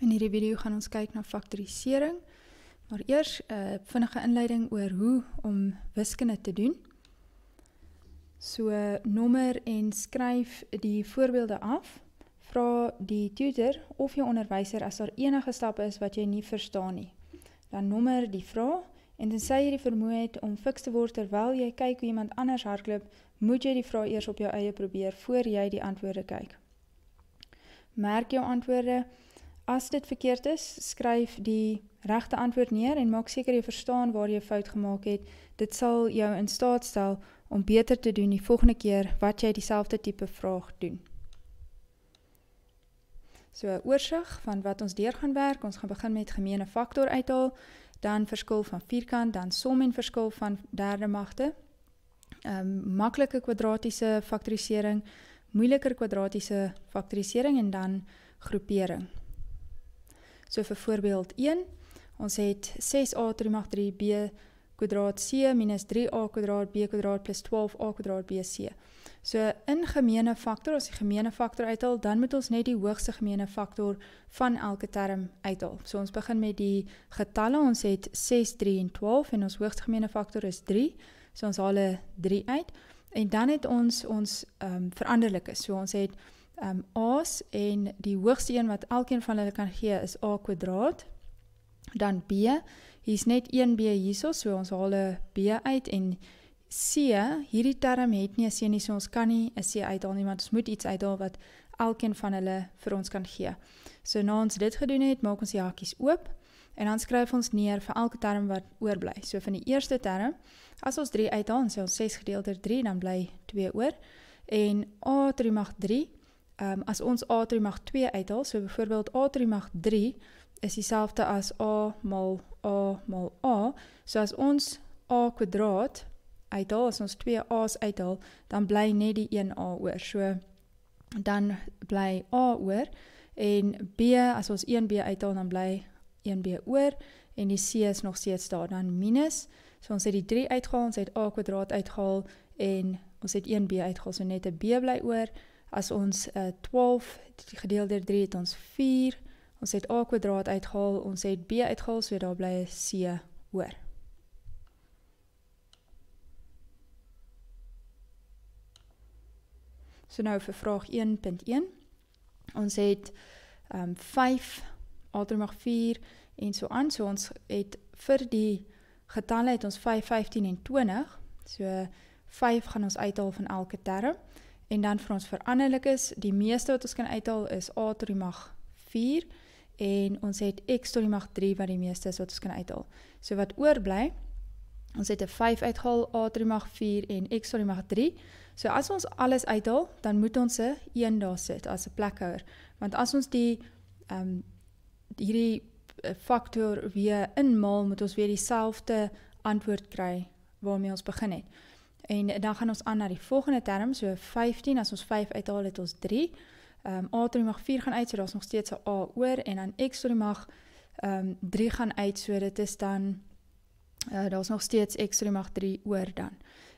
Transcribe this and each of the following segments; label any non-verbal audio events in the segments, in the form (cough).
In hierdie video gaan ons kyk na faktorisering, maar eers 'n uh, eh, vinnige inleiding oor hoe om wiskunde te doen. So nommer en skryf die voorbeelde af. Vra die tutor of jou onderwyser as daar enige stappe is wat jy nie verstaan nie. Dan nommer die vraag en tensy jy die vermoë het om fiks te word terwyl jy kyk hoe iemand anders hardloop, moet jy die vraag eers op jou eie probeer voor jy die antwoorde kyk. Merk jou antwoorde As dit verkeerd is, skryf die regte antwoord neer en maak seker jy verstaan waar jy fout gemaak het. Dit sal jou in staat stel om beter te doen die volgende keer wat jy dieselfde tipe vraag doen. So 'n oorsig van wat ons deur gaan werk. Ons gaan begin met gemeene faktor uithaal, dan verskil van vierkant, dan som en verskil van derde magte. 'n um, ehm, Maklike kwadratiese faktorisering, moeiliker kwadratiese faktorisering en dan groepering. So vir voorbeeld 1, ons het 6a tot die mag 3b kwadraat c minus 3a kwadraat b kwadraat plus 12a kwadraat bc. So in gemeene faktor, as die gemeene faktor uithaal, dan moet ons net die hoogste gemeene faktor van elke term uithaal. So ons begin met die getalle. Ons het 6, 3 en 12 en ons hoogste gemeene faktor is 3. So ons haal 'n er 3 uit. En dan het ons ons ehm um, veranderlikes. So ons het ehm um, a's en die hoogste een wat elkeen van hulle kan gee is a kwadraat. Dan b, hier's net 1b hierso, so ons haal 'n b uit en c, hierdie term het nie 'n c nie, so ons kan nie 'n c uithaal nie want ons moet iets uithaal wat elkeen van hulle vir ons kan gee. So na ons dit gedoen het, maak ons die hakies oop en dan skryf ons neer vir elke term wat oorbly. So van die eerste term, as ons 3 uithaal, sê ons 6 gedeel deur 3, dan bly 2 oor. En a3 mag um, as ons A3 mag 2 uithaal, so byvoorbeeld A3 mag 3 is dieselfde as A mal A mal A. So as ons A kwadraat uithaal, as ons twee A's uithaal, dan bly net die een A oor. So dan bly A oor en B as ons 1B uithaal, dan bly 1B oor en die C is nog steeds daar dan minus. So ons het die 3 uitgehaal, ons het A kwadraat uitgehaal en ons het 1B uitgehaal, so net 'n B bly oor as ons uh, 12 gedeel deur 3 het ons 4. Ons het a kwadraat uitgehaal, ons het b uitgehaal, so daar bly 'n c oor. So nou vir vraag 1.1. Ons het um ehm, 5 altermag 4 en so aan. So ons het vir die getalle het ons 5, 15 en 20. So 5 gaan ons uithaal van elke term en dan vir ons veranderlik is, die meeste wat ons kan uithaal is A tot die mag 4 en ons het X tot die mag 3 wat die meeste is wat ons kan uithaal. So wat oorbly, ons het 'n 5 uithaal A tot die mag 4 en X tot die mag 3. So as ons alles uithaal, dan moet ons 'n 1 daar sit as 'n plekhouer, want as ons die ehm um, hierdie eh, faktor weer inmaal, moet ons weer dieselfde antwoord kry waarmee ons begin het. En dan gaan ons aan na die volgende term, so 15 as ons 5 uithaal het ons 3. Ehm um, A tot die mag 4 gaan uit, so daar's nog steeds 'n A oor en dan X tot die mag ehm um, 3 gaan uit, so dit is dan uh, daar's nog steeds X tot die mag 3 oor dan.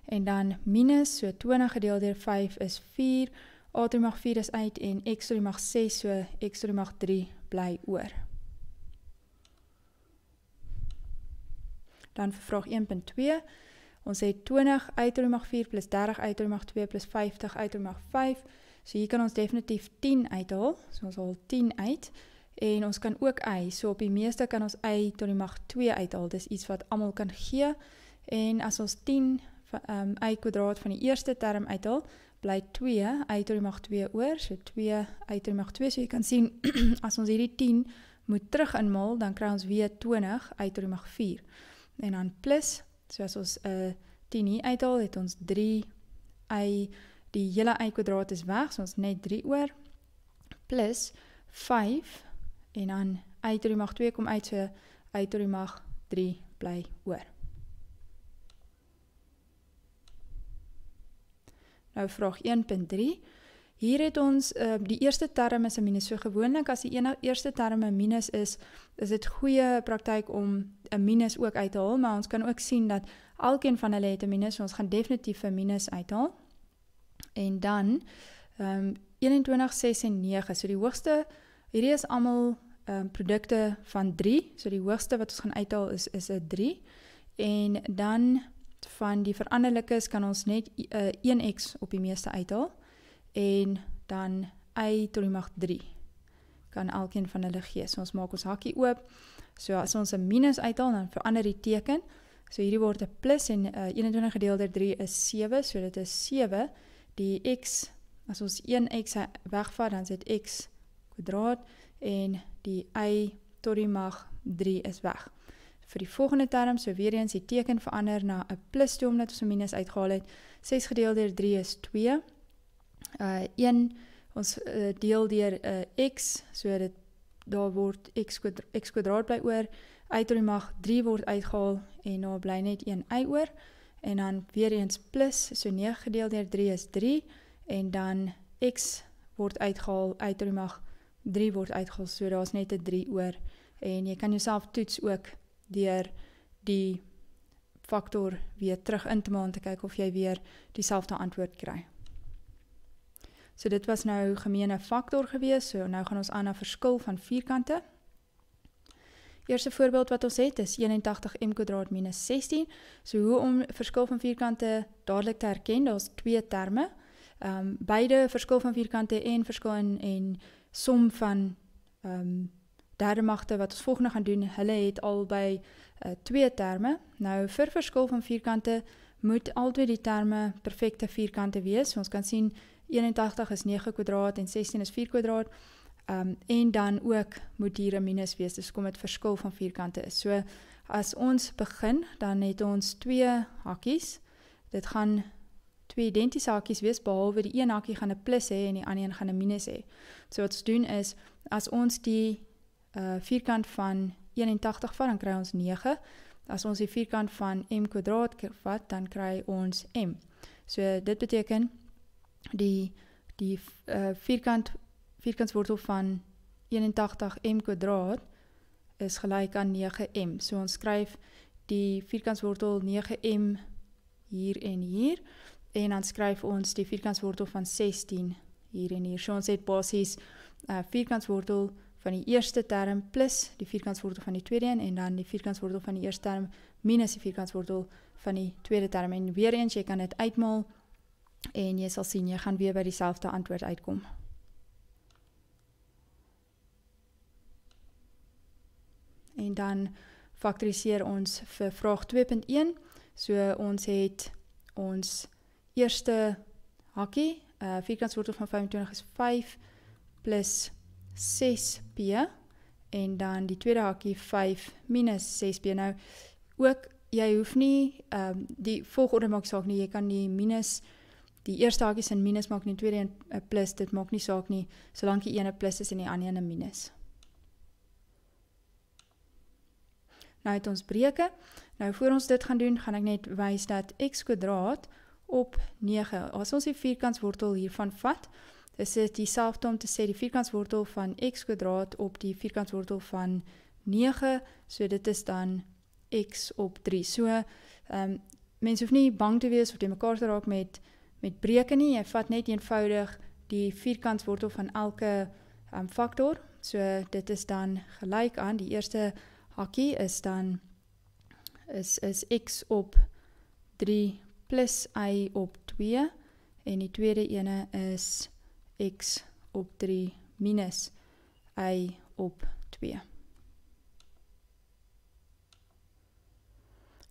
En dan minus, so 20 gedeel deur 5 is 4. A tot die mag 4 is uit en X tot die mag 6, so X tot die mag 3 bly oor. Dan vir vraag 1.2 Ons het 20 uitermag 4 plus 30 uitermag 2 plus 50 uitermag 5. So hier kan ons definitief 10 uithaal. So ons haal 10 uit en ons kan ook y. So op die meeste kan ons y tot die mag 2 uithaal. Dis iets wat almal kan gee. En as ons 10 ehm um, y kwadraat van die eerste term uithaal, bly 2 y tot die mag 2 oor. So 2 y tot die mag 2. So jy kan sien (clears throat) as ons hierdie 10 moet terug inmal, dan kry ons weer 20 y tot die mag 4. En dan plus So as ons eh, 'n uh, 10 uithaal, het ons 3 y die hele y kwadraat is weg, so ons net 3 oor plus 5 en dan y tot die mag 2 kom uit, so y tot die mag 3 bly oor. Nou vraag 1.3 Hier het ons uh, die eerste term is 'n minus. So gewoonlik as die enige eerste term 'n minus is, is dit goeie praktyk om 'n minus ook uit te haal, maar ons kan ook sien dat elkeen van hulle het 'n minus, so ons gaan definitief 'n minus uithaal. En dan ehm um, 21 6 en 9. So die hoogste hierdie is almal ehm um, produkte van 3. So die hoogste wat ons gaan uithaal is is 'n 3. En dan van die veranderlikes kan ons net 'n uh, 1x op die meeste uithaal en dan y tot die mag 3 kan elkeen van hulle gee. So ons maak ons hakkie oop. So as ons 'n minus uithaal dan verander die teken. So hierdie word 'n plus en uh, eh, 21 gedeel deur 3 is 7, so dit is 7. Die x as ons 1x wegvat dan sit x kwadraat en die y tot die mag 3 is weg. Vir die volgende term, so weer eens die teken verander na 'n plus toe omdat ons 'n minus uitgehaal het. 6 gedeel deur 3 is 2 uh 1 ons uh, deel deur 'n uh, eh, x, so dit daar word x kwadra x kwadraat bly oor. Uit tot die mag 3 word uitgehaal en daar bly net 1y oor en dan weer eens plus, so 9 gedeel deur 3 is 3 en dan x word uitgehaal uit tot die mag 3 word uitgehaal, so daar's net 'n 3 oor en jy kan jouself toets ook deur die faktor weer terug in te maak om te kyk of jy weer dieselfde antwoord kry. So dit was nou gemeene faktor gewees. So nou gaan ons aan na verskil van vierkante. Eerste voorbeeld wat ons het is 81 m2 16. So hoe om verskil van vierkante dadelik te herken? Daar's twee terme. Ehm um, beide verskil van vierkante en verskil in en som van ehm um, derde magte wat ons volgende gaan doen, hulle het albei uh, twee terme. Nou vir verskil van vierkante moet altyd die terme perfekte vierkante wees. So ons kan sien 81 is 9 kwadraat en 16 is 4 kwadraat. Ehm um, en dan ook moet die minus wees. Dis kom dit verskil van vierkante is. So as ons begin, dan het ons twee hakkies. Dit gaan twee identiese hakkies wees behalwe die een hakkie gaan 'n plus hê en die ander een gaan 'n minus hê. So wat ons doen is as ons die uh vierkant van 81 vat, dan kry ons 9. As ons die vierkant van m kwadraat vat, dan kry ons m. So dit beteken 9 die die uh, vierkant vierkantswortel van 81 m kwadraat is gelyk aan 9 m. So ons skryf die vierkantswortel 9 m hier en hier en dan skryf ons die vierkantswortel van 16 hier en hier. So ons het basies 'n uh, eh, vierkantswortel van die eerste term plus die vierkantswortel van die tweede een en dan die vierkantswortel van die eerste term minus die vierkantswortel van die tweede term. En weer eens jy kan dit uitmaal en jy sal sien jy gaan weer by dieselfde antwoord uitkom. En dan faktoriseer ons vir vraag 2.1. So ons het ons eerste hakkie, uh eh, vierkant wortel van 25 is 5 plus 6p en dan die tweede hakkie 5 minus 6p. Nou ook jy hoef nie ehm um, die volgorde maak saak nie, jy kan die minus ehm die eerste hakie sin minus maak nie tweede 'n eh, plus dit maak nie saak nie solank die een 'n plus is en die ander een 'n minus nou het ons breuke nou voor ons dit gaan doen gaan ek net wys dat x kwadraat op 9 as ons die vierkantswortel hiervan vat dis dit dieselfde om te sê die vierkantswortel van x kwadraat op die vierkantswortel van 9 so dit is dan x op 3 so um, ehm, mense hoef nie bang te wees of te mekaar te raak met met breuke nie. Jy vat net eenvoudig die vierkantswortel van elke um, faktor. So dit is dan gelyk aan die eerste hakkie is dan is is x op 3 plus y op 2 en die tweede ene is x op 3 minus y op 2.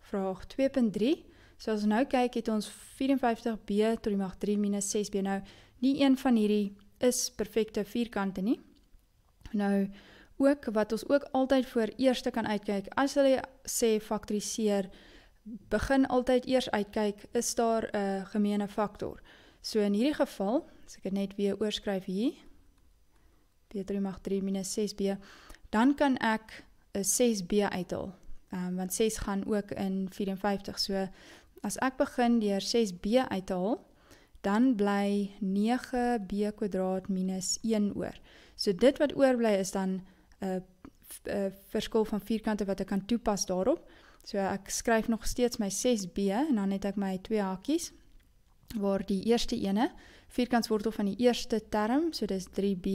Vraag 2.3 So as ons nou kyk, het ons 54b tot die mag 3 minus 6b. Nou, nie een van hierdie is perfekte vierkante nie. Nou, ook wat ons ook altyd voor eerste kan uitkyk, as hulle sê faktoriseer, begin altyd eers uitkyk, is daar 'n gemeene faktor. So in hierdie geval, as ek dit net weer oorskryf hier, b tot die mag 3 minus 6b, dan kan ek 'n 6b uithaal. Um, want 6 gaan ook in 54. So As ek begin deur 6b uit te haal, dan bly 9b kwadraat minus 1 oor. So dit wat oorbly is dan 'n uh, uh, verskil van vierkante wat ek kan toepas daarop. So ek skryf nog steeds my 6b en dan het ek my twee hakies waar die eerste ene vierkantswortel van die eerste term, so dis 3b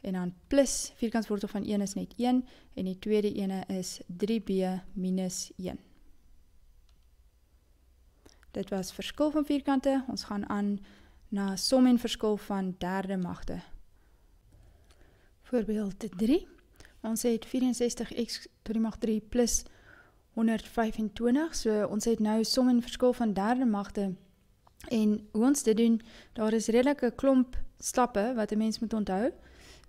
en dan plus vierkantswortel van 1 is net 1 en die tweede ene is 3b minus 1. Dit was verskil van vierkante. Ons gaan aan na som en verskil van derde magte. Voorbeeld 3. Ons het 64x tot die mag 3 plus 125. So ons het nou som en verskil van derde magte. En hoe ons dit doen, daar is redelik 'n klomp stappe wat 'n mens moet onthou.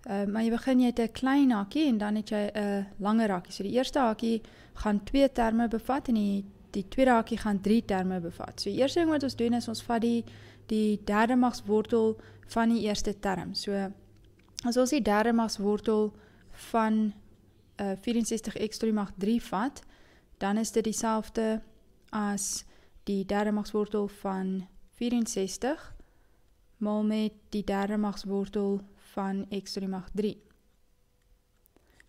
Uh, maar jy begin jy met 'n klein hakkie en dan het jy 'n langer hakkie. So die eerste hakkie gaan twee terme bevat en die die tweede hakkie gaan drie terme bevat. So die eerste ding wat ons doen is ons vat die die derde magswortel van die eerste term. So as ons die derde magswortel van uh, eh, 64x tot die mag 3 vat, dan is dit dieselfde as die derde magswortel van 64 maal met die derde magswortel van x tot die mag 3.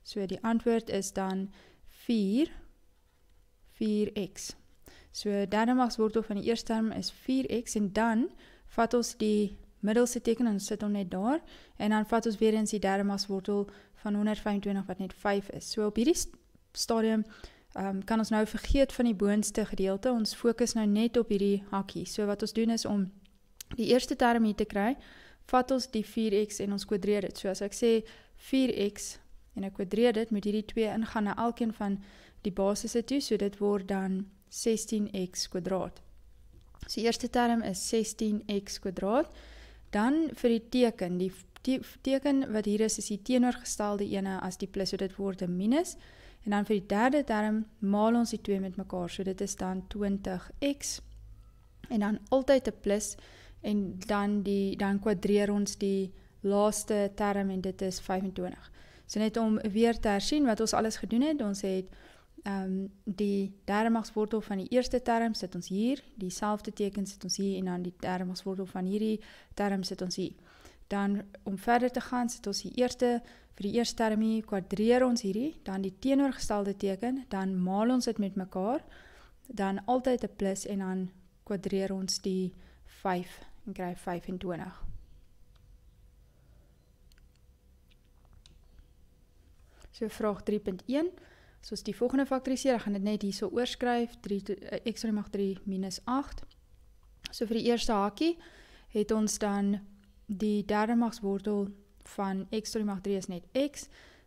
So die antwoord is dan 4 4x. So Dynamics wortel van die eerste term is 4x en dan vat ons die middelste teken en sit hom net daar en dan vat ons weer eens die Dynamics wortel van 125 wat net 5 is. So op hierdie stadium um, kan ons nou vergeet van die boonste gedeelte. Ons fokus nou net op hierdie hakkie. So wat ons doen is om die eerste term hier te kry, vat ons die 4x en ons kwadreer dit. So as ek sê 4x en 'n kwadreed dit met hierdie twee ingange elkeen van die basisse toe, so dit word dan 16x kwadraat. So die eerste term is 16x kwadraat. Dan vir die teken, die teken wat hier is is die teenoorgestelde ene as die plus, so dit word 'n minus. En dan vir die derde term maal ons die twee met mekaar, so dit is dan 20x en dan altyd 'n plus en dan die dan kwadreer ons die laaste term en dit is So net om weer te hersien wat ons alles gedoen het, ons het ehm um, die derde magswortel van die eerste term sit ons hier, dieselfde teken sit ons hier en dan die derde magswortel van hierdie term sit ons hier. Dan om verder te gaan, sit ons die eerste vir die eerste term hier kwadreer ons hierdie, dan die teenoorgestelde teken, dan maal ons dit met mekaar, dan altyd 'n plus en dan kwadreer ons die 5 en kry 25. So vraag 3.1, soos die volgende faktoriseer, ek gaan dit net hier so oorskryf, 3 x to the eh, 3 minus 8. So vir die eerste hakkie het ons dan die derde magswortel van x to the 3 is net x,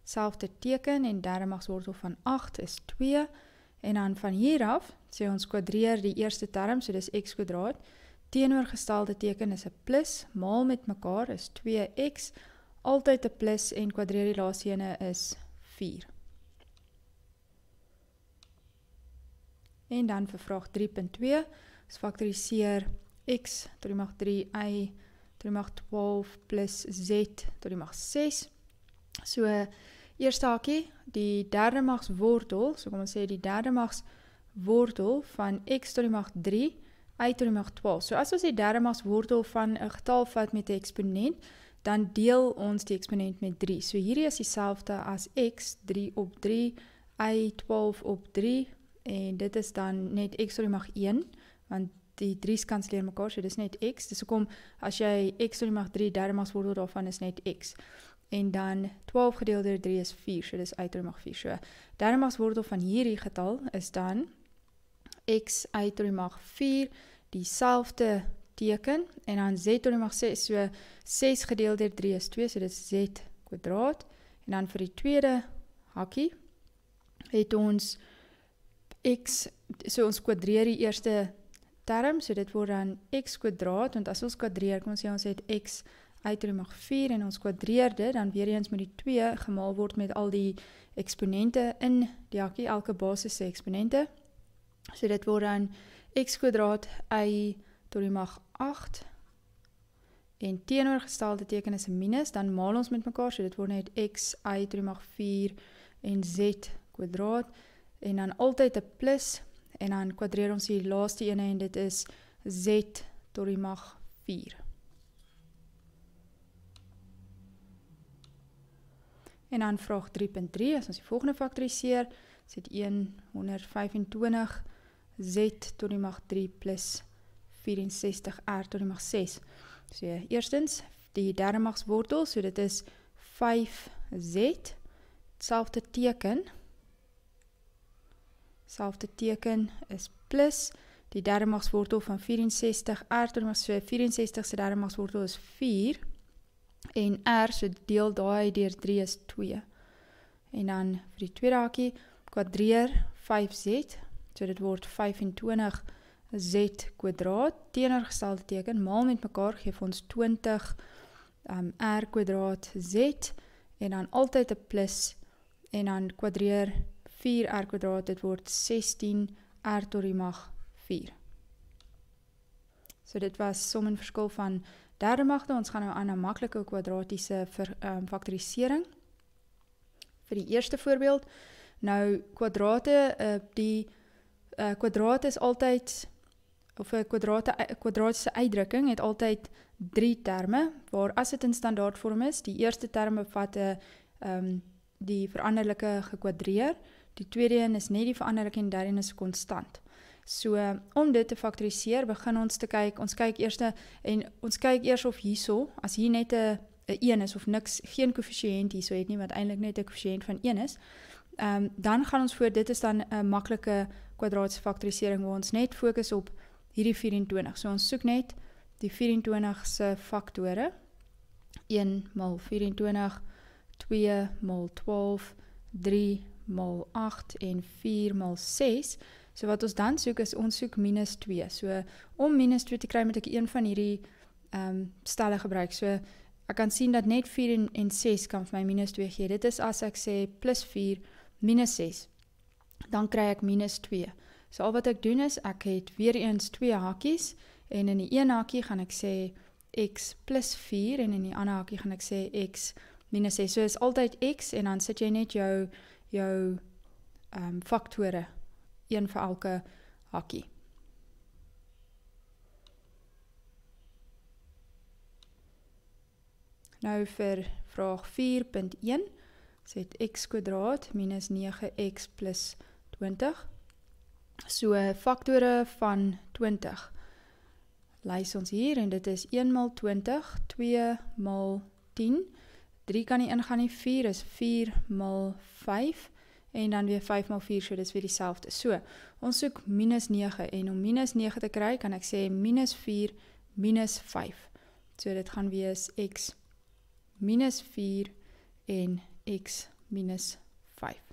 selfde teken en derde magswortel van 8 is 2 en dan van hier af sê ons kwadreer die eerste term, so dis x kwadraat teenoorgestelde teken is 'n plus maal met mekaar is 2x altyd 'n plus en kwadreer die laaste ene is 4. En dan vir vraag 3.2, ons faktoriseer x to die mag 3y to die mag 12 plus z to die mag 6. So, eerste hakie, die derde mags wortel, so kom ons sê die derde mags wortel van x to die mag 3, y to die mag 12. So as ons die derde mags wortel van 'n getal vat met 'n eksponent, dan deel ons die eksponent met 3. So hierdie is dieselfde as x 3 op 3 y 12 op 3 en dit is dan net x sou mag 1 want die 3's kanselleer mekaar, so dis net x. Dis hoekom as jy x sou mag 3 derdemaal wordel daarvan is net x. En dan 12 gedeel deur 3 is 4, so dis y sou mag 4. So derdemaal wordel van hierdie getal is dan x y sou mag 4 dieselfde teken en dan z tot die mag 6 so 6 gedeel deur 3 is 2 so dit is z kwadraat en dan vir die tweede hakkie het ons x so ons kwadreer die eerste term so dit word dan x kwadraat want as ons kwadreer kom ons sê ons het x uit die mag 4 en ons kwadreer dit dan weer eens met die 2 gemaal word met al die eksponente in die hakkie elke basiese eksponente so dit word dan x kwadraat y tot die mag 8 en teenoorgestelde teken is 'n minus dan maal ons met mekaar so dit word net x y tot die mag 4 en z kwadraat en dan altyd 'n plus en dan kwadreer ons hier laaste ene en dit is z tot die mag 4 En dan vraag 3.3 as ons die volgende faktoriseer, sit 125 z tot die mag 3 + 0. 64 R tot die mag 6. So eerstens die derde magswortel, so dit is 5Z selfde teken selfde teken is plus die derde magswortel van 64 R tot die mag 2, 64 se derde magswortel is 4 en R so deel daai deur 3 is 2. En dan vir die tweede hakie kwadreer 5Z, so dit word 25 z kwadraat teenoorgestelde teken maal met mekaar gee vir ons 20 um, ehm, r kwadraat z en dan altyd 'n plus en dan kwadreer 4 r kwadraat dit word 16 r tot die mag 4. So dit was som en verskil van derde magte. Ons gaan nou aan 'n maklike kwadratiese um, faktorisering. Vir die eerste voorbeeld, nou kwadrate uh, die uh, kwadraat is altyd of 'n kwadrate eh, kwadratiese uitdrukking het altyd 3 terme waar as dit in standaardvorm is, die eerste term bevat 'n ehm um, die veranderlike gekwadreer, die tweede een is net die veranderlike en derde een is 'n konstant. So om dit te faktoriseer, begin ons te kyk, ons kyk eers en ons kyk eers of hierso as hier net 'n 1 is of niks, geen koëffisiënt hierso het nie wat eintlik net 'n koëffisiënt van 1 is. Ehm um, dan gaan ons voor dit is dan 'n maklike kwadratiese faktorisering waar ons net fokus op hierdie 24. So ons soek net die 24 se faktore. 1 x 24, 2 x 12, 3 x 8 en 4 x 6. So wat ons dan soek is ons soek -2. So om -2 te kry moet ek een van hierdie ehm um, stelle gebruik. So ek kan sien dat net 4 en, en 6 kan vir my -2 gee. Dit is as ek sê +4 -6. Dan kry ek -2. So al wat ek doen is ek het weer eens twee hakies en in die een hakie gaan ek sê x + 4 en in die ander hakie gaan ek sê x - 6. So is altyd x en dan sit jy net jou jou ehm um, faktore een vir elke hakie. Nou vir vraag 4.1 sê x² - 9x + 20 So faktore van 20. Lys ons hier en dit is 1 maal 20, 2 maal 10. 3 kan nie ingaan nie. 4 is 4 maal 5 en dan weer 5 maal 4, so dis weer dieselfde. So, ons soek -9 en om -9 te kry, kan ek sê -4 -5. So dit gaan wees x -4 en x -5.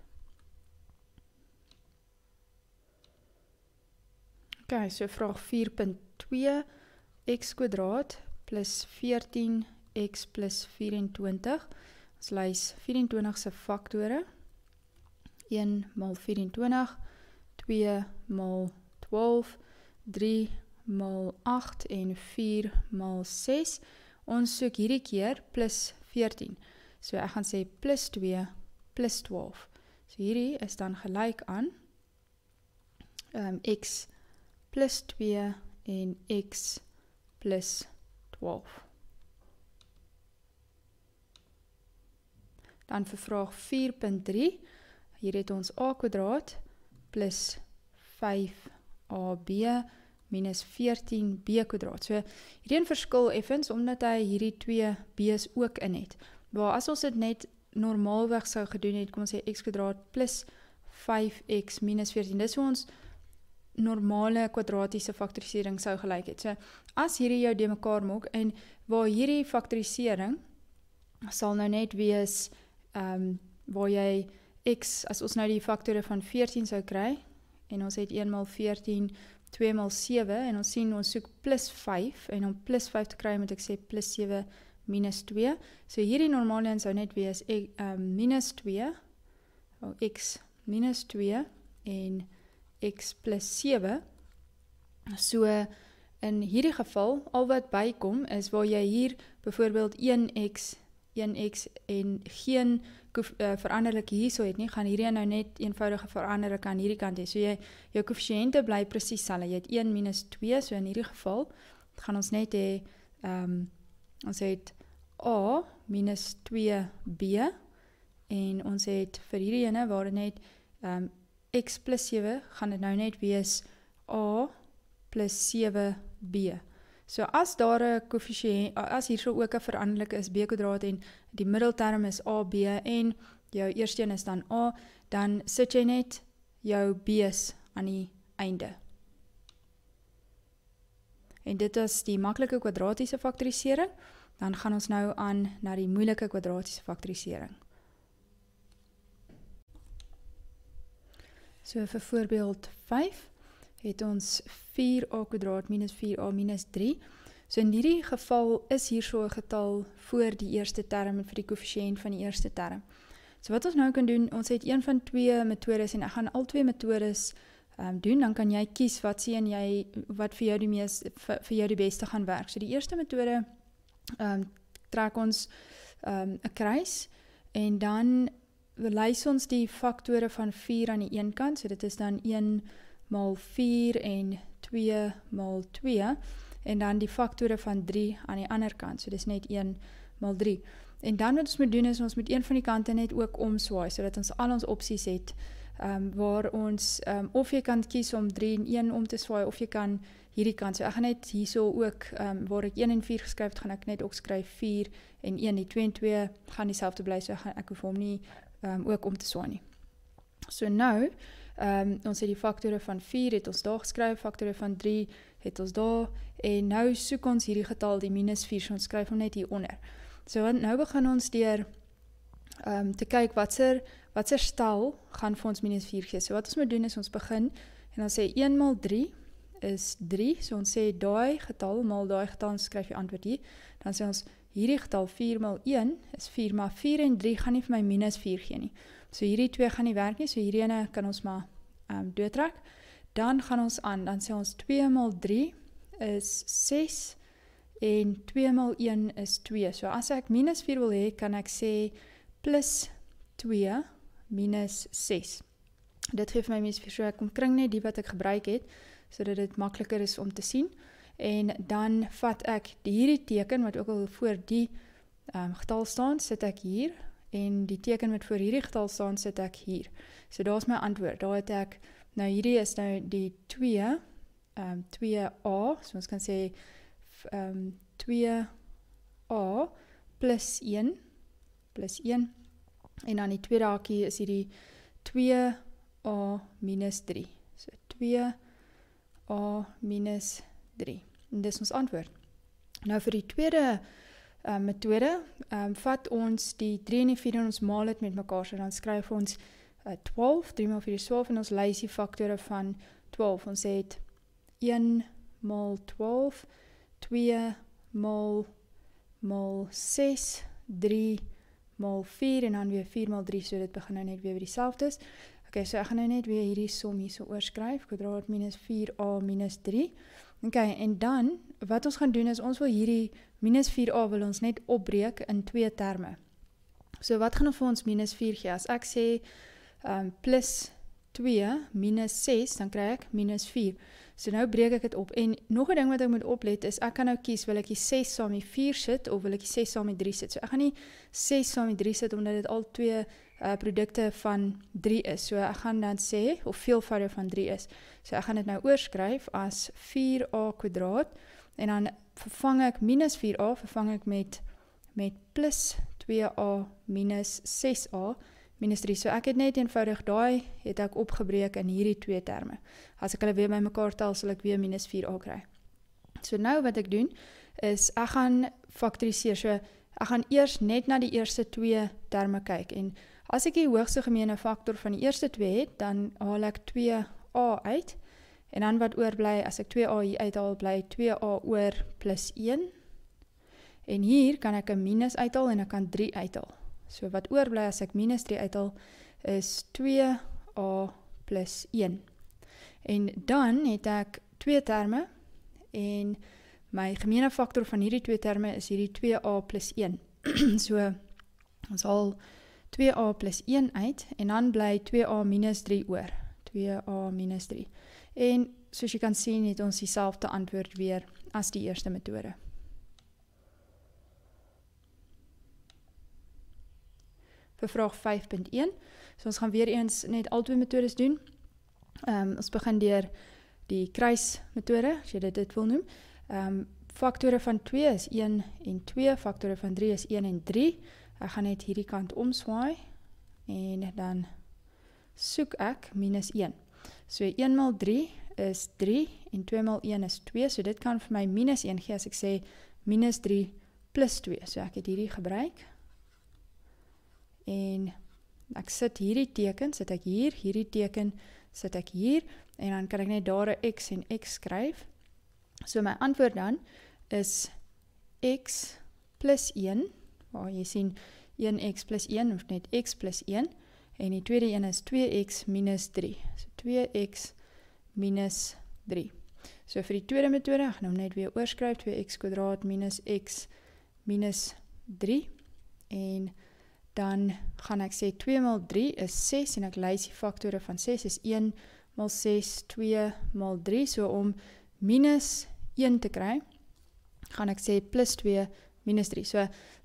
OK, so vraag 4.2 x² + 14x + 24. Ons lys 24 se faktore. 1 maal 24, 2 maal 12, 3 maal 8 en 4 maal 6. Ons soek hierdie keer +14. So ek gaan sê +2 + 12. So hierdie is dan gelyk aan ehm um, x plus 2 en x plus 12. Dan vir vraag 4.3, hier het ons a kwadraat plus 5ab minus 14b kwadraat. So hierdie een verskil effens omdat hy hierdie 2b's ook in het. Maar as ons dit net normaalweg sou gedoen het, kom ons sê x kwadraat plus 5x minus 14, dis hoe ons normale kwadratiese faktorisering sou gelyk het. So as hierdie jou de mekaar maak en waar hierdie faktorisering sal nou net wees ehm um, waar jy x as ons nou die faktore van 14 sou kry en ons het 1 maal 14, 2 maal 7 en ons sien ons soek plus 5 en om plus 5 te kry moet ek sê plus 7 minus 2. So hierdie normale sou net wees ehm um, minus 2 of x minus 2 en x plus 7. So in hierdie geval, al wat bykom is waar jy hier byvoorbeeld 1x, 1x en geen eh, veranderlike hierso het nie, gaan hierdie nou net eenvoudige veranderlike aan hierdie kant hê. So jy jou koëffisiënte bly presies dieselfde. Jy het 1 minus 2, so in hierdie geval gaan ons net hê ehm um, ons het a minus 2b en ons het vir hierdie ene waar dit net ehm um, x plus 7 gaan dit nou net wees a plus 7b. So as daar 'n koëffisiënt as hierso ook 'n veranderlike is b kwadraat en die middelterm is ab en jou eerste een is dan a, dan sit jy net jou b's aan die einde. En dit is die maklike kwadratiese faktorisering. Dan gaan ons nou aan na die moeilike kwadratiese faktorisering. So vir voorbeeld 5 het ons 4a kwadraat minus 4a minus 3. So in hierdie geval is hier so 'n getal voor die eerste term en vir die koëffisiënt van die eerste term. So wat ons nou kan doen, ons het een van twee metodes en ek gaan al twee metodes um, doen, dan kan jy kies wat sien jy wat vir jou die mees vir, vir jou die beste gaan werk. So die eerste metode ehm um, trek ons ehm, 'n um, kruis en dan lys ons die faktore van 4 aan die een kant, so dit is dan 1 maal 4 en 2 maal 2 en dan die faktore van 3 aan die ander kant. So dis net 1 maal 3. En dan wat ons moet doen is ons moet een van die kante net ook omswaai sodat ons al ons opsies het. Ehm um, waar ons ehm um, of jy kan kies om 3 en 1 om te swaai of jy kan hierdie kant. So ek gaan net hierso ook ehm um, waar ek 1 en 4 geskryf het, gaan ek net ook skryf 4 en 1. Die 2 en 2 gaan dieselfde bly. So ek gaan ek hoef hom nie um, ook om te swaai nie. So nou, ehm um, ons het die faktore van 4 het ons daar geskryf, faktore van 3 het ons daar en nou soek ons hierdie getal die -4 so ons skryf hom net hier onder. So nou begin ons deur ehm um, te kyk watter watter stel gaan vir ons -4 gee. So wat ons moet doen is ons begin en dan sê 1 maal 3 is 3. So ons sê daai getal maal daai getal en skryf jy antwoord hier. Dan sê ons hierdie getal 4 maal 1 is 4 maar 4 en 3 gaan nie vir my minus 4 gee nie. So hierdie twee gaan nie werk nie. So hierdie ene kan ons maar ehm um, doetrek. Dan gaan ons aan. Dan sê ons 2 maal 3 is 6 en 2 maal 1 is 2. So as ek minus 4 wil hê, kan ek sê plus 2 minus 6. Dit gee vir my minus 4. So ek kom kring net die wat ek gebruik het sodat dit makliker is om te sien en dan vat ek hierdie teken wat ook al voor die um, getal staan, sit ek hier en die teken wat voor hierdie getal staan, sit ek hier. So daar's my antwoord. Daar het ek nou hierdie is nou die 2 ehm um, 2a, so ons kan sê ehm um, 2a plus 1 plus 1 en dan die tweede hakie is hierdie 2a minus 3. So 2a minus 3. 3. En dis ons antwoord. Nou vir die tweede uh, eh, metode, ehm um, vat ons die 3 en die 4 en ons maal dit met mekaar, so dan skryf ons uh, 12 3 x 4 12 en ons lysie faktore van 12. Ons het 1 maal 12, 2 maal maal 6, 3 maal 4 en dan weer 4 maal 3, so dit begin nou net weer by dieselfde is. Okay, so ek gaan nou net weer hierdie som hierso oorskryf. Kwadraat minus 4a minus 3 OK, en dan wat ons gaan doen is ons wil hierdie -4a wil ons net opbreek in twee terme. So wat gaan of ons minus 4 gee? As ek sê um, plus 2 minus 6, dan kry ek minus 4. So nou breek ek dit op. En nog een ding wat ek moet oplet is, ek kan nou kies, wil ek die 6 saam die 4 sit, of wil ek die 6 saam die 3 sit. So ek gaan nie 6 saam die 3 sit, omdat dit al uh, produkte van 3 is. So ek gaan dan sê of veelvoudige van 3 is. So ek gaan dit nou oorskryf as 4a kwadraat en dan vervang ek minus 4a vervang ek met met plus 2a minus 6a minus 3. So ek het net eenvoudig daai het ek opgebreek in hierdie twee terme. As ek hulle weer bymekaar tel, sal ek weer minus 4a kry. So nou wat ek doen is ek gaan faktoriseer. So ek gaan eers net na die eerste twee terme kyk en As ek die hoogste gemeene faktor van die eerste twee het, dan haal ek 2a uit. En dan wat oorbly as ek 2a hier uithaal, bly 2a oor plus 1. En hier kan ek 'n minus uithaal en ek kan 3 uithaal. So wat oorbly as ek -3 uithaal is 2a plus 1. En dan het ek twee terme en my gemeene faktor van hierdie twee terme is hierdie 2a plus 1. (clears throat) so ons haal 2a plus 1 uit en dan bly 2a minus 3 oor. 2a minus 3. En soos jy kan sien het ons dieselfde antwoord weer as die eerste metode. Vir vraag 5.1. So ons gaan weer eens net al twee metodes doen. Ehm um, ons begin deur die kruismetode, as jy dit dit wil noem. Ehm um, faktore van 2 is 1 en 2, faktore van 3 is 1 en 3. Ek gaan net hierdie kant omswaai en dan soek ek minus 1. So 1 maal 3 is 3 en 2 maal 1 is 2. So dit kan vir my minus 1 gee as ek sê minus 3 plus 2. So ek het hierdie gebruik en ek sit hierdie teken, sit ek hier, hierdie teken sit ek hier en dan kan ek net daar 'n x en x skryf. So my antwoord dan is x plus 1 waar jy sien 1x plus 1 of net x plus 1 en die tweede een is 2x minus 3. So 2x minus 3. So vir die tweede metode, gaan hom net weer oorskryf 2x kwadraat minus x minus 3 en dan gaan ek sê 2 maal 3 is 6 en ek lys die faktore van 6 is 1 maal 6 2 maal 3 so om minus 1 te kry gaan ek sê plus 2 minus 3. So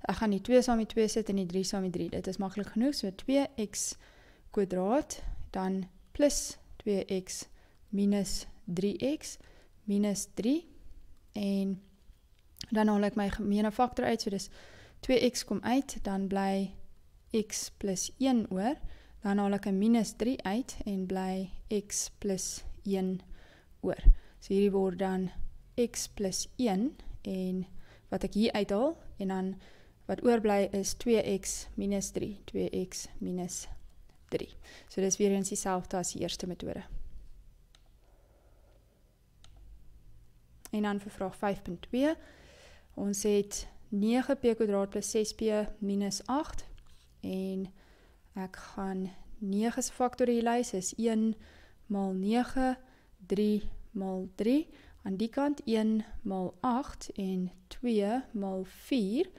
ek gaan die 2 saam met 2 sit en die 3 saam met 3. Dit is maklik genoeg. So 2x kwadraat dan plus 2x minus 3x minus 3 en dan haal ek my gemeene faktor uit. So dis 2x kom uit, dan bly x plus 1 oor. Dan haal ek 'n minus 3 uit en bly x plus 1 oor. So hierdie word dan x plus 1 en wat ek hier uithaal en dan wat oorbly is 2x minus 3, 2x minus 3. So dis weer eens dieselfde as die eerste metode. En dan vir vraag 5.2, ons het 9p² + 6p - 8 en ek gaan 9 se faktor hier lys is 1 maal 9, 3 maal 3 aan die kant 1 maal 8 en 2 maal 4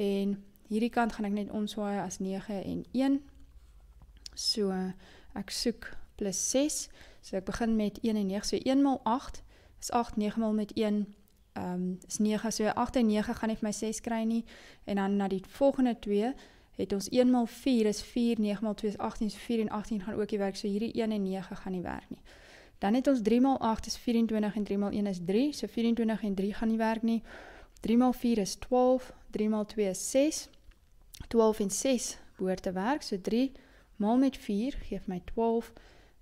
en hierdie kant gaan ek net omswaai as 9 en 1. So ek soek +6. So ek begin met 1 en 9. So 1 maal 8 is 8, 9 maal met 1 ehm um, is 9. So 8 en 9 gaan net my 6 kry nie en dan na die volgende 2 het ons 1 maal 4 is 4, 9 maal 2 is 18, so 4 en 18 gaan ook nie werk. So hierdie 1 en 9 gaan nie werk nie. Dan het ons 3 x 8 is 24 en 3 x 1 is 3, so 24 en 3 gaan nie werk nie. 3 x 4 is 12, 3 x 2 is 6. 12 en 6 behoort te werk, so 3 maal met 4 gee my 12.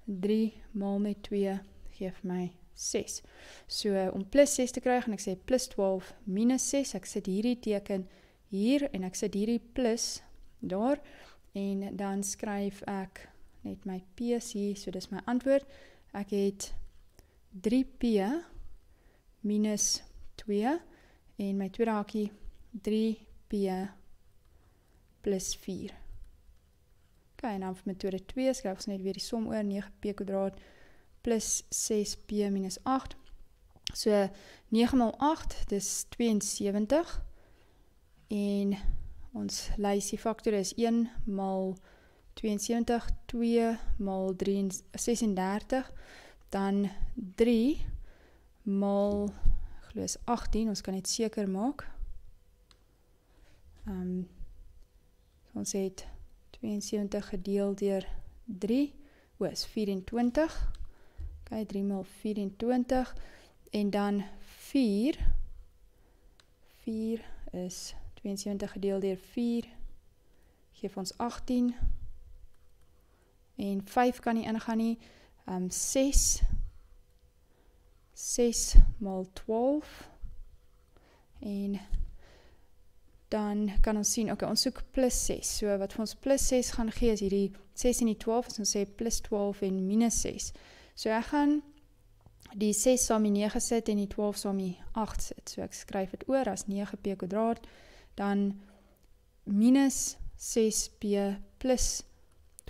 3 maal met 2 gee my 6. So om +6 te kry, gaan ek sê +12 -6. Ek sit hierdie teken hier en ek sit hierdie plus daar en dan skryf ek net my P hier, so dis my antwoord ek het 3p minus 2 en my tweede hakkie 3p plus 4. Kyk, okay, nou vir metode 2 skryf ons net weer die som oor 9p kwadraat plus 6p minus 8. So 9 maal 8, dis 72. En ons lei sy faktore is 1 maal 2 72 2 maal 3 36 dan 3 maal glo is 18 ons kan net seker maak. Ehm um, ons het 72 gedeel deur 3 o is 24. Okay, 3 maal 24 en dan 4 4 is 72 gedeel deur 4 gee ons 18 en 5 kan nie ingaan nie. Ehm um, 6 6 x 12 en dan kan ons sien, okay, ons soek plus 6. So wat vir ons plus 6 gaan gee is hierdie 6 en die 12, as ons sê plus 12 en minus 6. So ek gaan die 6 saam met 9 sit en die 12 saam met 8 sit. So ek skryf dit oor as 9p kwadraat dan minus 6p plus 12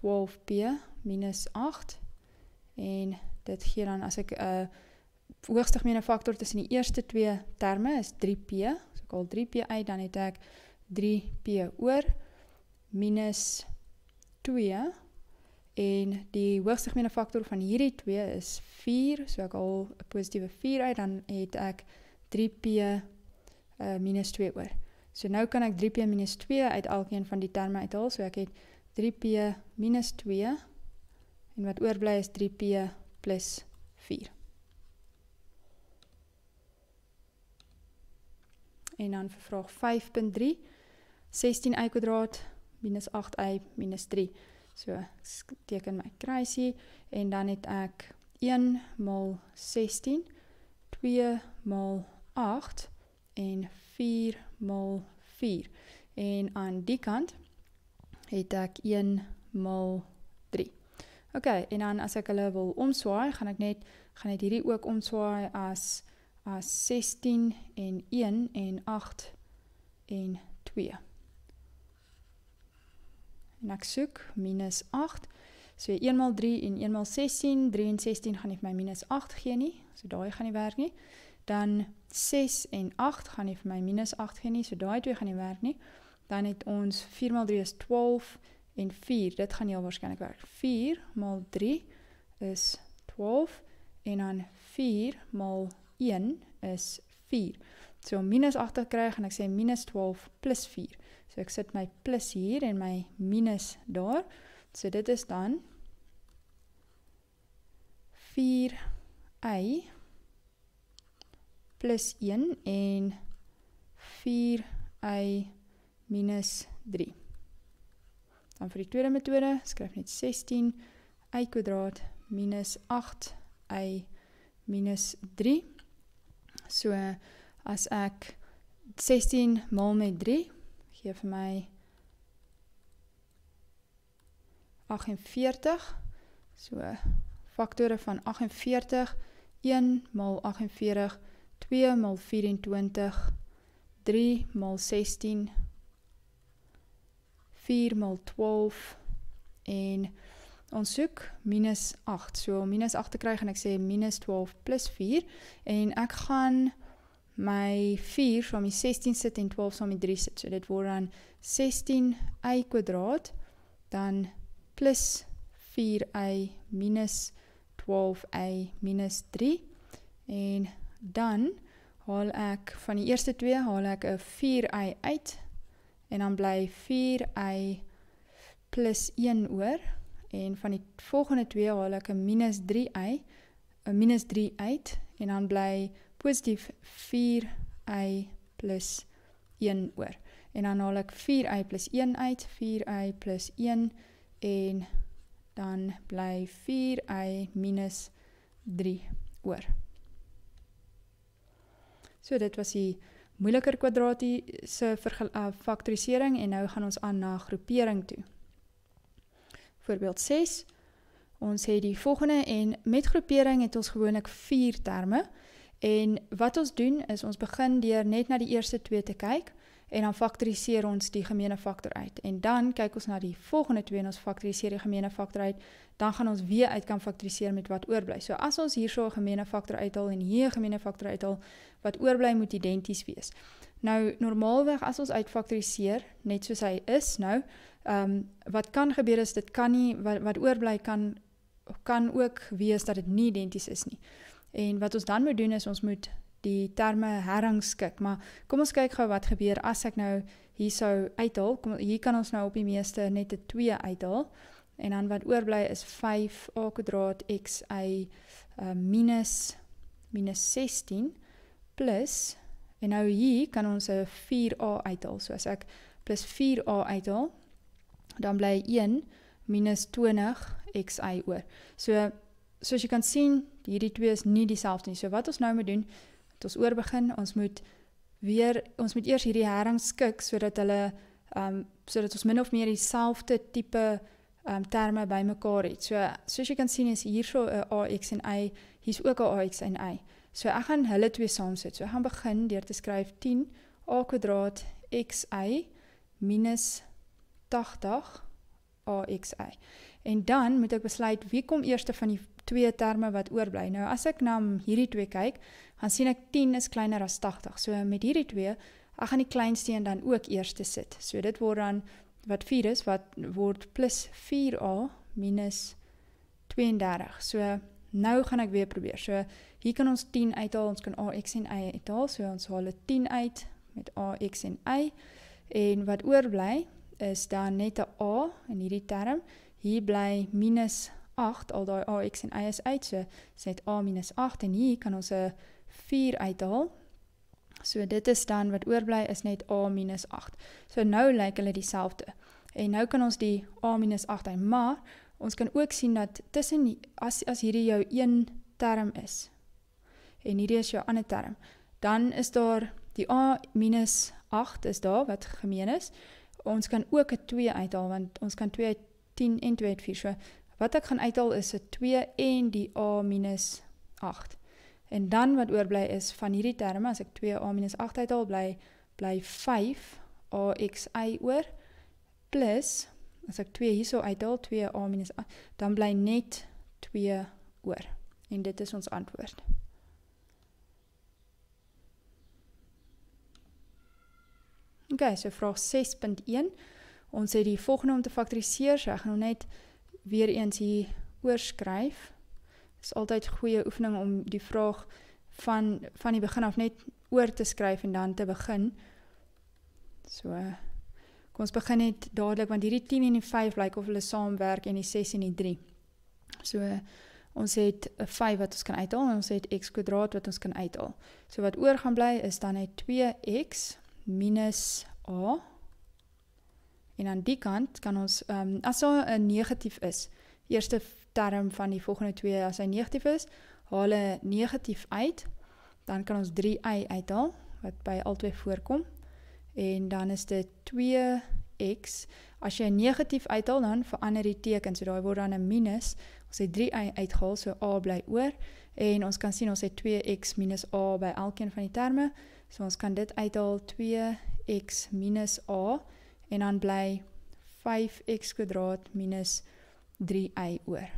12b minus 8 en dit gee dan as ek 'n uh, eh, hoogste gemene faktor tussen die eerste twee terme is 3p. As ek al 3p uit dan het ek 3p oor minus 2 en die hoogste gemene faktor van hierdie twee is 4, so ek al 'n positiewe 4 uit dan het ek 3p uh, eh, minus 2 oor. So nou kan ek 3p minus 2 uit elkeen van die terme uithaal, so ek het 3p minus 2 en wat oorblij is 3p plus 4. En dan vervraag 5.3, 16 i kwadraat minus 8 i minus 3. So, teken my kruisie en dan het ek 1 mol 16, 2 mol 8 en 4 mol 4. En aan die kant, 4 mol 4, het ek 1 mal 3. OK, en dan as ek hulle wil omswaai, gaan ek net gaan net hierdie ook omswaai as as 16 en 1 en 8 en 2. En ek soek minus 8. So 1 mal 3 en 1 mal 16, 3 en 16 gaan nie vir my minus 8 gee nie. So daai gaan nie werk nie. Dan 6 en 8 gaan nie vir my minus 8 gee nie. So daai twee gaan nie werk nie dan het ons 4 maal 3 is 12 en 4 dit gaan heel waarskynlik werk 4 maal 3 is 12 en dan 4 maal 1 is 4 so minus 8 te kry gaan ek sê minus 12 plus 4 so ek sit my plus hier en my minus daar so dit is dan 4i plus 1 en 4i plus minus 3. Dan vir die tweede metode skryf net 16y kwadraat minus 8y minus 3. So as ek 16 maal met 3 gee vir my 48. So faktore van 48, 1 maal 48, 2 maal 24, 3 maal 16 4 maal 12 en ons soek minus 8. So om minus 8 te kry gaan ek sê minus 12 plus 4 en ek gaan my 4 saam met 16 sit en 12 saam met 3 sit. So dit word dan 16y kwadraat dan plus 4y minus 12y minus 3 en dan haal ek van die eerste twee haal ek 'n 4y uit en dan bly 4y plus 1 oor en van die volgende twee haal ek 'n minus 3y 'n minus 3 uit en dan bly positief 4y plus 1 oor en dan haal ek 4y plus 1 uit 4y plus 1 en dan bly 4y minus 3 oor. So dit was die moeiliker kwadratiese uh, eh, faktorisering en nou gaan ons aan na groepering toe. Voorbeeld 6. Ons het die volgende en met groepering het ons gewoonlik 4 terme en wat ons doen is ons begin deur net na die eerste twee te kyk en dan faktoriseer ons die gemene faktor uit. En dan kyk ons na die volgende twee en ons faktoriseer die gemene faktor uit, dan gaan ons weer uit kan faktoriseer met wat oorbly. So as ons hierso 'n gemene faktor uithaal en hier 'n gemene faktor uithaal, wat oorbly moet identies wees. Nou normaalweg as ons uitfaktoriseer net soos hy is nou, ehm um, wat kan gebeur is dit kan nie wat, wat oorbly kan kan ook wees dat dit nie identies is nie. En wat ons dan moet doen is ons moet die terme herrangskik, maar kom ons kyk gou wat gebeur as ek nou hiersou uithaal. Kom hier kan ons nou op die meeste net 'n 2 uithaal en dan wat oorbly is 5a kwadraat x y uh, minus minus 16 plus en nou hier kan ons 'n 4a uithaal. So as ek plus 4a uithaal, dan bly 1 minus 20 x y oor. So soos jy kan sien, hierdie twee is nie dieselfde nie. So wat ons nou moet doen ons oor begin. Ons moet weer ons moet eers hierdie herring skik sodat hulle ehm um, sodat ons min of meer dieselfde tipe ehm um, terme bymekaar het. So soos jy kan sien is hierso 'n AX en Y, hier's ook 'n AX en Y. So ek gaan hulle twee saam sit. So ek gaan begin deur te skryf 10 A kwadraat XY minus 80 AXY. En dan moet ek besluit wie kom eerste van die twee terme wat oorbly. Nou as ek na hierdie twee kyk, gaan sien ek 10 is kleiner as 80. So met hierdie twee, ek gaan die kleinste een dan ook eerste sit. So dit word dan wat 4 is wat word plus 4a minus 32. So nou gaan ek weer probeer. So hier kan ons 10 uithaal, ons kan ax en y uithaal. So ons haal 'n 10 uit met ax en y en wat oorbly is dan net 'n a in hierdie term hier bly minus 8, al daai ax en y is uit, so sit a minus 8 en hier kan ons 'n 4 uithaal. So dit is dan wat oorbly is net a minus 8. So nou lyk hulle dieselfde. En nou kan ons die a minus 8 hê, maar ons kan ook sien dat tussen as as hierdie jou een term is en hierdie is jou ander term, dan is daar die a minus 8 is daar wat gemeen is. Ons kan ook 'n 2 uithaal want ons kan 2 uit 10 en 2 het 4. So wat ek gaan uithaal is 'n 2 en die a minus 8. En dan wat oorbly is van hierdie terme as ek 2a minus 8 uithaal bly bly 5 axy oor plus as ek 2 hierso uithaal 2a minus 8 dan bly net 2 oor. En dit is ons antwoord. Gae, okay, so vraag 6.1 ons sê die volgende om te faktoriseer, so ek gaan nou net weer eens hier oorskryf. Dis altyd goeie oefening om die vraag van van die begin af net oor te skryf en dan te begin. So kom ons begin net dadelik want hierdie 10 en die 5 lyk of hulle saamwerk en die 6 en die 3. So ons het 'n 5 wat ons kan uithaal en ons het x kwadraat wat ons kan uithaal. So wat oor gaan bly is dan net 2x minus a En aan die kant kan ons ehm um, as hy negatief is, eerste term van die volgende twee as hy negatief is, haal hy negatief uit, dan kan ons 3y uithaal wat by albei voorkom. En dan is dit 2x. As jy negatief uithaal dan verander die teken, so daai word dan 'n minus. Ons het 3y uitgehaal, so a bly oor en ons kan sien ons het 2x - a by elkeen van die terme. So ons kan dit uithaal 2x - a en dan bly 5x² minus 3y oor.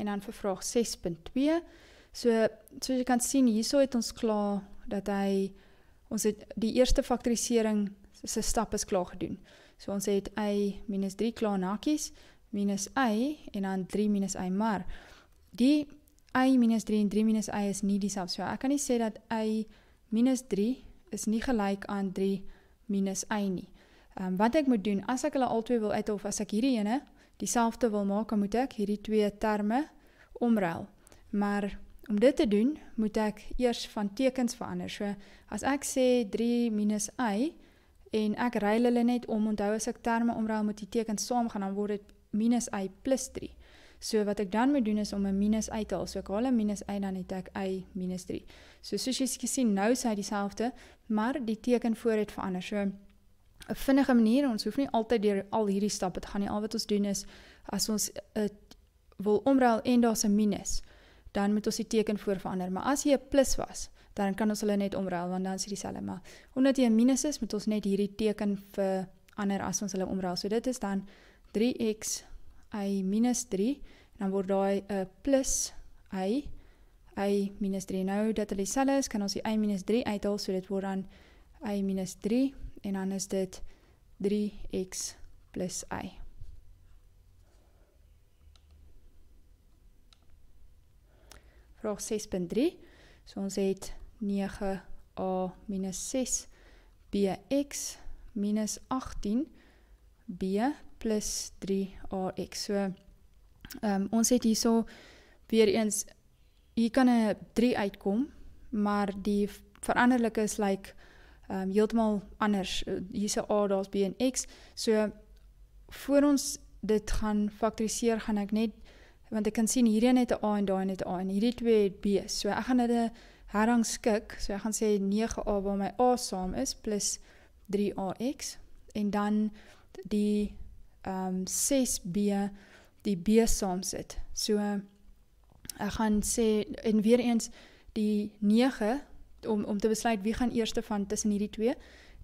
En dan vir vraag 6.2. So soos jy kan sien, hierso het ons klaar dat hy ons het die eerste faktorisering se stap is klaar gedoen. So ons het y minus 3 klaar nakkies minus y en dan 3 minus y maar die y minus 3 en 3 minus y is nie dieselfde. So ek kan nie sê dat y minus 3 is nie gelijk aan 3 minus i nie. Um, wat ek moet doen, as ek hulle al twee wil uithof, as ek hierdie ene die selfde wil maak, dan moet ek hierdie twee terme omruil. Maar om dit te doen, moet ek eers van tekens verander. So, as ek sê 3 minus i, en ek ruil hulle net om, onthou as ek terme omruil, moet die tekens saam gaan, dan word het minus i plus 3. So wat ek dan moet doen is om 'n minus uit te haal. So ek haal 'n minus uit dan het ek y minus 3. So soos jy sien nou sê hy dieselfde, maar die teken voor het verander. So 'n vinnige manier, ons hoef nie altyd deur al hierdie stappe te gaan nie. Al wat ons doen is as ons uh, wil omruil en daar's 'n minus, dan moet ons die teken voor verander. Maar as jy 'n plus was dan kan ons hulle net omruil want dan is dit dieselfde maar omdat jy 'n minus is moet ons net hierdie teken vir ander as ons hulle omruil. So dit is dan 3x y minus 3 en dan word daai 'n uh, eh, plus y y minus 3 nou dat hulle dieselfde is kan ons die y minus 3 uithaal so dit word dan y minus 3 en dan is dit 3x plus y vraag 6.3 so ons het 9a minus 6 bx minus 18 b plus 3 ax. So ehm um, ons het hierso weer eens hier kan 'n 3 uitkom, maar die veranderlike is lyk like, ehm um, heeltemal anders. Eh, Hierse a, daar's b en x. So voor ons dit gaan faktoriseer, gaan ek net want ek kan sien hierdie net 'n a en daai net 'n a en hierdie twee het b. So ek gaan dit 'n herrang skik. So ek gaan sê 9a waar my a saam is plus 3ax en dan die ehm um, 6b die b saam sit. So uh, ek gaan sê en weer eens die 9 om om te besluit wie gaan eerste van tussen hierdie twee.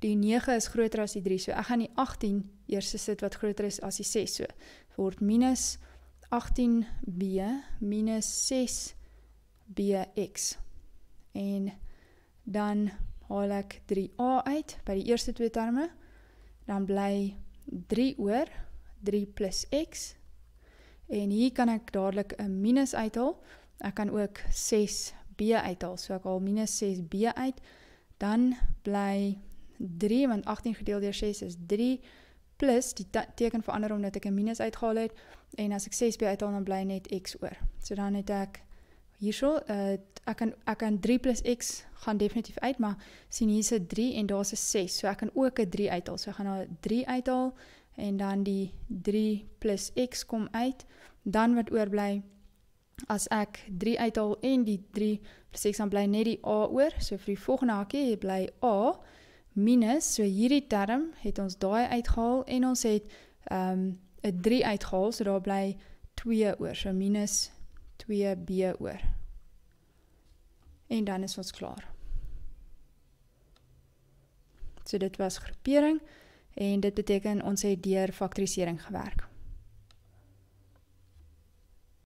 Die 9 is groter as die 3. So ek gaan die 18 eerste sit wat groter is as die 6. So word minus 18b minus 6bx. En dan haal ek 3a uit by die eerste twee terme. Dan bly 3 oor 3 plus x. En hier kan ek dadelik 'n minus uithaal. Ek kan ook 6b uithaal. So ek haal minus 6b uit. Dan bly 3 want 18 gedeel deur 6 is 3 plus die teken verander omdat ek 'n minus uitgehaal het en as ek 6b uithaal dan bly net x oor. So dan het ek hierso uh, ek kan ek kan 3 x gaan definitief uit, maar sien hier's 'n 3 en daar's 'n 6. So ek kan ook 'n 3 uithaal. So ek gaan nou 3 uithaal en dan die 3 x kom uit. Dan wat oorbly as ek 3 uithaal en die 3 6 dan bly net die a oor. So vir die volgende hakkie bly a minus. So hierdie term het ons daai uitgehaal en ons het ehm, 'n um, 3 uitgehaal, so daar bly 2 oor. So minus 3 2b oor. En dan is ons klaar. So dit was groepering en dit beteken ons het deur faktorisering gewerk.